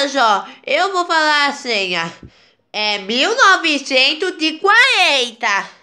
Olha só, eu vou falar a senha. É 1940.